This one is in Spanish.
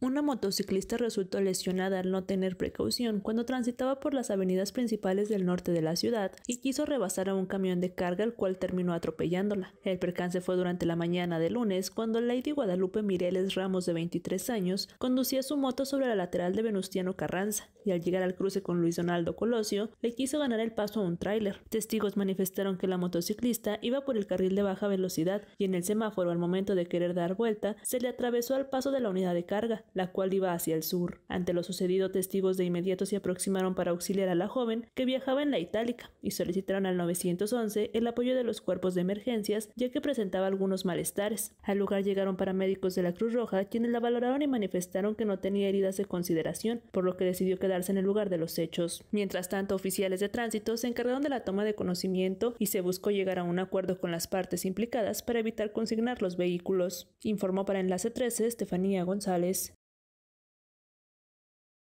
Una motociclista resultó lesionada al no tener precaución cuando transitaba por las avenidas principales del norte de la ciudad y quiso rebasar a un camión de carga el cual terminó atropellándola. El percance fue durante la mañana de lunes cuando Lady Guadalupe Mireles Ramos de 23 años conducía su moto sobre la lateral de Venustiano Carranza y al llegar al cruce con Luis Donaldo Colosio le quiso ganar el paso a un tráiler. Testigos manifestaron que la motociclista iba por el carril de baja velocidad y en el semáforo al momento de querer dar vuelta se le atravesó al paso de la unidad de carga la cual iba hacia el sur. Ante lo sucedido, testigos de inmediato se aproximaron para auxiliar a la joven que viajaba en la Itálica y solicitaron al 911 el apoyo de los cuerpos de emergencias, ya que presentaba algunos malestares. Al lugar llegaron paramédicos de la Cruz Roja, quienes la valoraron y manifestaron que no tenía heridas de consideración, por lo que decidió quedarse en el lugar de los hechos. Mientras tanto, oficiales de tránsito se encargaron de la toma de conocimiento y se buscó llegar a un acuerdo con las partes implicadas para evitar consignar los vehículos, informó para Enlace 13 Estefanía González.